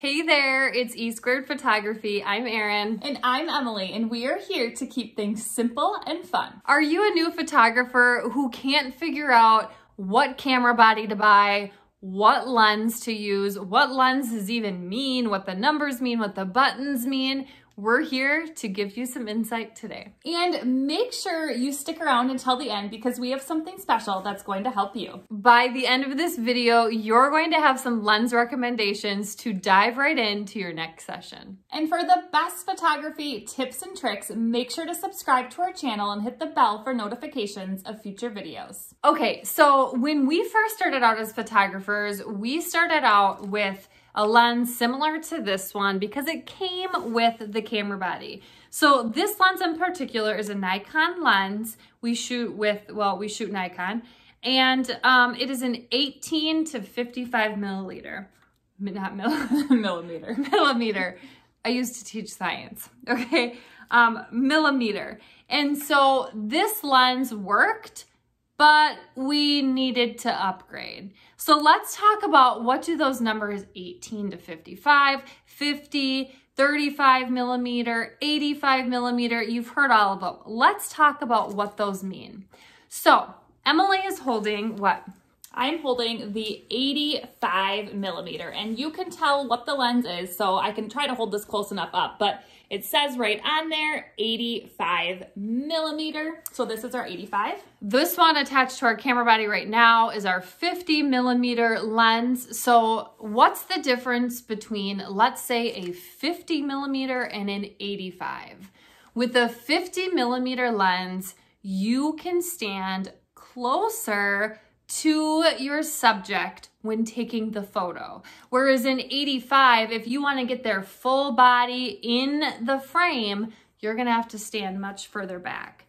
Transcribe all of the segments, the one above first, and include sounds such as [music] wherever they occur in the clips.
Hey there, it's E Squared Photography. I'm Erin. And I'm Emily, and we are here to keep things simple and fun. Are you a new photographer who can't figure out what camera body to buy, what lens to use, what lenses even mean, what the numbers mean, what the buttons mean? We're here to give you some insight today. And make sure you stick around until the end because we have something special that's going to help you. By the end of this video, you're going to have some lens recommendations to dive right into your next session. And for the best photography tips and tricks, make sure to subscribe to our channel and hit the bell for notifications of future videos. Okay, so when we first started out as photographers, we started out with a lens similar to this one because it came with the camera body. So this lens in particular is a Nikon lens. We shoot with, well, we shoot Nikon and um, it is an 18 to 55 milliliter, not mill [laughs] millimeter, millimeter. I used to teach science, okay? Um, millimeter. And so this lens worked but we needed to upgrade. So let's talk about what do those numbers 18 to 55, 50, 35 millimeter, 85 millimeter, you've heard all of them. Let's talk about what those mean. So Emily is holding what? I'm holding the 85 millimeter and you can tell what the lens is. So I can try to hold this close enough up, but it says right on there 85 millimeter. So this is our 85. This one attached to our camera body right now is our 50 millimeter lens. So what's the difference between, let's say a 50 millimeter and an 85? With a 50 millimeter lens, you can stand closer to your subject when taking the photo. Whereas in 85, if you wanna get their full body in the frame, you're gonna have to stand much further back.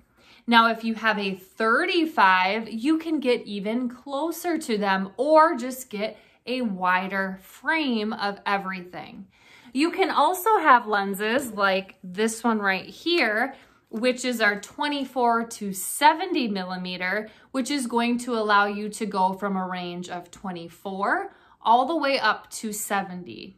Now, if you have a 35, you can get even closer to them or just get a wider frame of everything. You can also have lenses like this one right here which is our 24 to 70 millimeter, which is going to allow you to go from a range of 24 all the way up to 70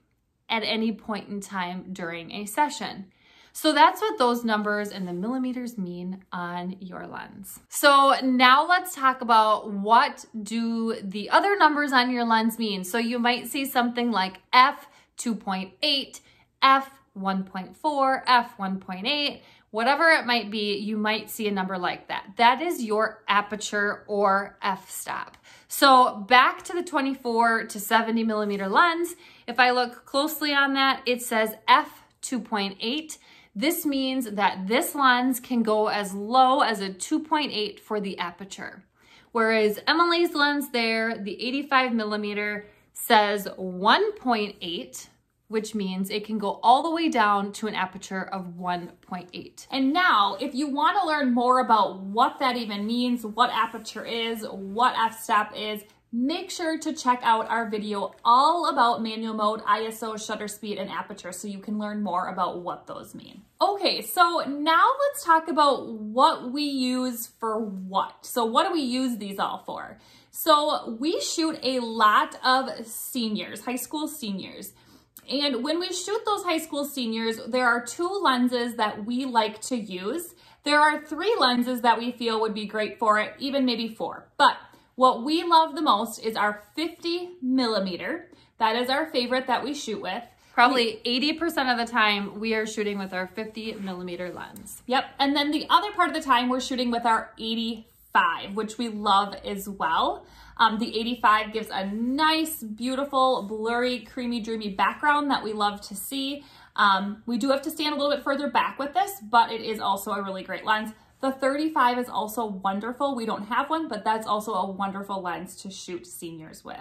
at any point in time during a session. So that's what those numbers and the millimeters mean on your lens. So now let's talk about what do the other numbers on your lens mean. So you might see something like f2.8, f 1.4, F 1.8, whatever it might be, you might see a number like that. That is your aperture or f-stop. So back to the 24 to 70 millimeter lens, if I look closely on that, it says f 2.8. This means that this lens can go as low as a 2.8 for the aperture. Whereas Emily's lens there, the 85 millimeter, says 1.8, which means it can go all the way down to an aperture of 1.8. And now, if you wanna learn more about what that even means, what aperture is, what f-stop is, make sure to check out our video all about manual mode, ISO, shutter speed, and aperture so you can learn more about what those mean. Okay, so now let's talk about what we use for what. So what do we use these all for? So we shoot a lot of seniors, high school seniors. And when we shoot those high school seniors, there are two lenses that we like to use. There are three lenses that we feel would be great for it, even maybe four. But what we love the most is our 50 millimeter. That is our favorite that we shoot with. Probably 80% of the time we are shooting with our 50 millimeter lens. Yep, and then the other part of the time we're shooting with our 85 85, which we love as well. Um, the 85 gives a nice, beautiful, blurry, creamy, dreamy background that we love to see. Um, we do have to stand a little bit further back with this, but it is also a really great lens. The 35 is also wonderful. We don't have one, but that's also a wonderful lens to shoot seniors with.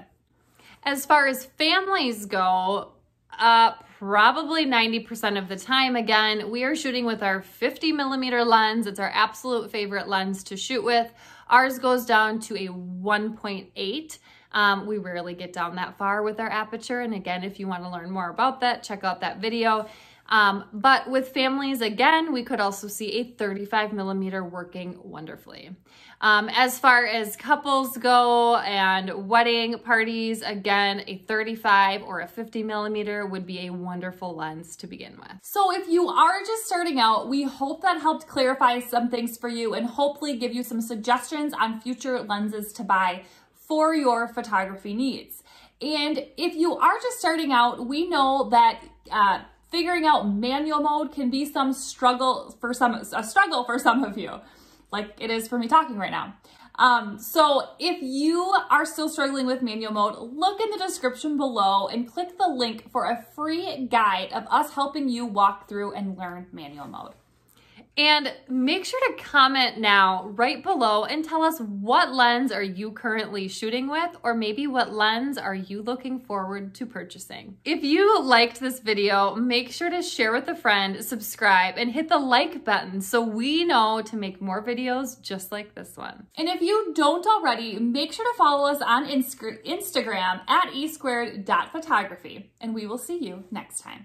As far as families go, uh, probably 90% of the time. Again, we are shooting with our 50 millimeter lens. It's our absolute favorite lens to shoot with. Ours goes down to a 1.8. Um, we rarely get down that far with our aperture. And again, if you wanna learn more about that, check out that video. Um, but with families, again, we could also see a 35 millimeter working wonderfully. Um, as far as couples go and wedding parties, again, a 35 or a 50 millimeter would be a wonderful lens to begin with. So if you are just starting out, we hope that helped clarify some things for you and hopefully give you some suggestions on future lenses to buy for your photography needs. And if you are just starting out, we know that uh, figuring out manual mode can be some struggle for some, a struggle for some of you, like it is for me talking right now. Um, so if you are still struggling with manual mode, look in the description below and click the link for a free guide of us helping you walk through and learn manual mode. And make sure to comment now right below and tell us what lens are you currently shooting with or maybe what lens are you looking forward to purchasing. If you liked this video, make sure to share with a friend, subscribe, and hit the like button so we know to make more videos just like this one. And if you don't already, make sure to follow us on Instagram at esquared.photography photography, and we will see you next time.